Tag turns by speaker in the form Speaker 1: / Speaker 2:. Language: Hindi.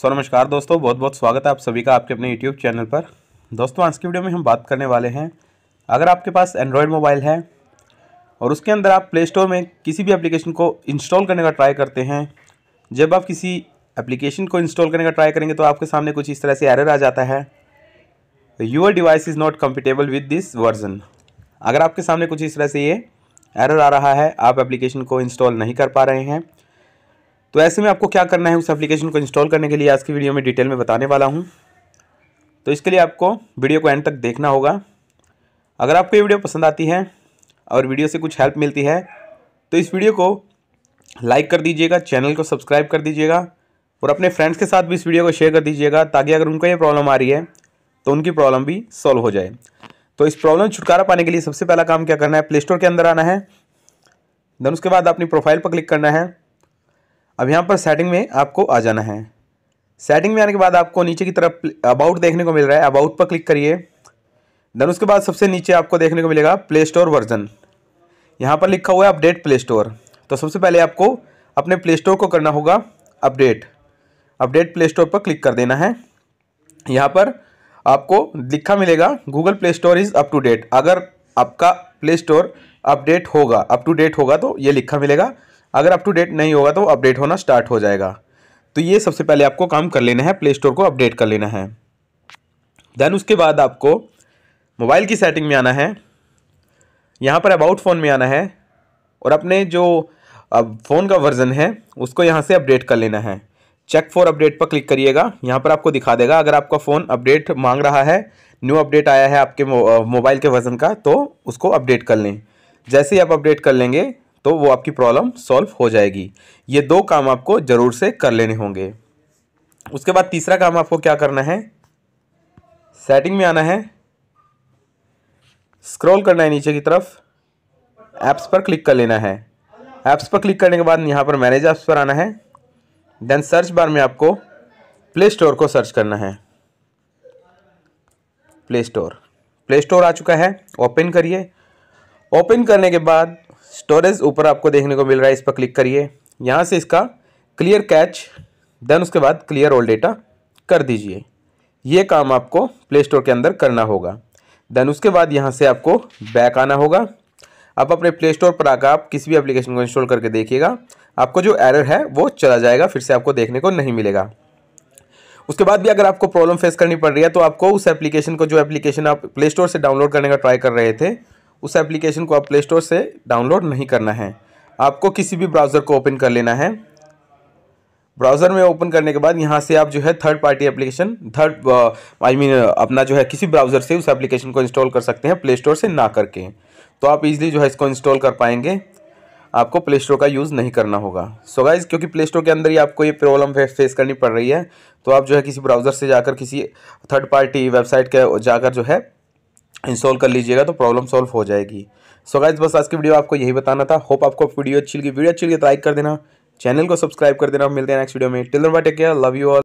Speaker 1: सो नमस्कार दोस्तों बहुत बहुत स्वागत है आप सभी का आपके अपने यूट्यूब चैनल पर दोस्तों आज की वीडियो में हम बात करने वाले हैं अगर आपके पास एंड्रॉयड मोबाइल है और उसके अंदर आप प्ले स्टोर में किसी भी एप्लीकेशन को इंस्टॉल करने का ट्राई करते हैं जब आप किसी एप्लीकेशन को इंस्टॉल करने का ट्राई करेंगे तो आपके सामने कुछ इस तरह से एरर आ जाता है your device is not comfortable with this version अगर आपके सामने कुछ इस तरह से ये एरर आ रहा है आप एप्लीकेशन को इंस्टॉल नहीं कर पा रहे हैं तो ऐसे में आपको क्या करना है उस एप्लीकेशन को इंस्टॉल करने के लिए आज की वीडियो में डिटेल में बताने वाला हूँ तो इसके लिए आपको वीडियो को एंड तक देखना होगा अगर आपको ये वीडियो पसंद आती है और वीडियो से कुछ हेल्प मिलती है तो इस वीडियो को लाइक कर दीजिएगा चैनल को सब्सक्राइब कर दीजिएगा और अपने फ्रेंड्स के साथ भी इस वीडियो को शेयर कर दीजिएगा ताकि अगर उनको ये प्रॉब्लम आ रही है तो उनकी प्रॉब्लम भी सॉल्व हो जाए तो इस प्रॉब्लम छुटकारा पाने के लिए सबसे पहला काम क्या करना है प्ले स्टोर के अंदर आना है देन उसके बाद अपनी प्रोफाइल पर क्लिक करना है अब यहाँ पर सेटिंग में आपको आ जाना है सेटिंग में आने के बाद आपको नीचे की तरफ अबाउट देखने को मिल रहा है अबाउट पर क्लिक करिए देन उसके बाद सबसे नीचे आपको देखने को मिलेगा प्ले स्टोर वर्जन यहाँ पर लिखा हुआ है अपडेट प्ले स्टोर तो सबसे पहले आपको अपने प्ले स्टोर को करना होगा अपडेट अपडेट प्ले स्टोर पर क्लिक कर देना है यहाँ पर आपको लिखा मिलेगा Google play store is up to date अगर आपका प्ले स्टोर अपडेट होगा अप टू डेट होगा तो ये लिखा मिलेगा अगर अप टू डेट नहीं होगा तो अपडेट होना स्टार्ट हो जाएगा तो ये सबसे पहले आपको काम कर लेना है प्ले स्टोर को अपडेट कर लेना है देन उसके बाद आपको मोबाइल की सेटिंग में आना है यहाँ पर अबाउट फ़ोन में आना है और अपने जो फ़ोन का वर्ज़न है उसको यहाँ से अपडेट कर लेना है चेक फॉर अपडेट पर क्लिक करिएगा यहाँ पर आपको दिखा देगा अगर आपका फ़ोन अपडेट मांग रहा है न्यू अपडेट आया है आपके मोबाइल के वर्ज़न का तो उसको अपडेट कर लें जैसे ही आप अपडेट कर लेंगे तो वो आपकी प्रॉब्लम सॉल्व हो जाएगी ये दो काम आपको ज़रूर से कर लेने होंगे उसके बाद तीसरा काम आपको क्या करना है सेटिंग में आना है स्क्रॉल करना है नीचे की तरफ ऐप्स पर क्लिक कर लेना है ऐप्स पर क्लिक करने के बाद यहाँ पर मैनेज ऐप्स पर आना है देन सर्च बार में आपको प्ले स्टोर को सर्च करना है प्ले स्टोर प्ले स्टोर आ चुका है ओपन करिए ओपन करने के बाद स्टोरेज ऊपर आपको देखने को मिल रहा है इस पर क्लिक करिए यहाँ से इसका क्लियर कैच देन उसके बाद क्लियर ऑल डेटा कर दीजिए ये काम आपको प्ले स्टोर के अंदर करना होगा देन उसके बाद यहाँ से आपको बैक आना होगा आप अपने प्ले स्टोर पर आकर आप किसी भी एप्लीकेशन को इंस्टॉल करके देखिएगा आपको जो एरर है वो चला जाएगा फिर से आपको देखने को नहीं मिलेगा उसके बाद भी अगर आपको प्रॉब्लम फेस करनी पड़ रही है तो आपको उस एप्लीकेशन को जो एप्लीकेशन आप प्ले स्टोर से डाउनलोड करने का ट्राई कर रहे थे उस एप्लीकेशन को आप प्ले स्टोर से डाउनलोड नहीं करना है आपको किसी भी ब्राउज़र को ओपन कर लेना है ब्राउज़र में ओपन करने के बाद यहाँ से आप जो है third party application third I mean अपना जो है किसी ब्राउज़र से उस एप्लीकेशन को इंस्टॉल कर सकते हैं प्ले स्टोर से ना करके तो आप इजीली जो है इसको इंस्टॉल कर पाएंगे आपको प्ले स्टोर का यूज़ नहीं करना होगा सो so गाइज़ क्योंकि प्ले स्टोर के अंदर ही आपको ये प्रॉब्लम फेस करनी पड़ रही है तो आप जो है किसी ब्राउज़र से जाकर किसी थर्ड पार्टी वेबसाइट के जाकर जो है इंस्टॉल कर लीजिएगा तो प्रॉब्लम सॉल्व हो जाएगी सो so गाइज बस आज की वीडियो आपको यही बताना था होप आपको वीडियो अच्छी लगी वीडियो अच्छी लगी तो लाइक कर देना चैनल को सब्सक्राइब कर देना मिलते हैं नेक्स्ट वीडियो में till bye take care love you all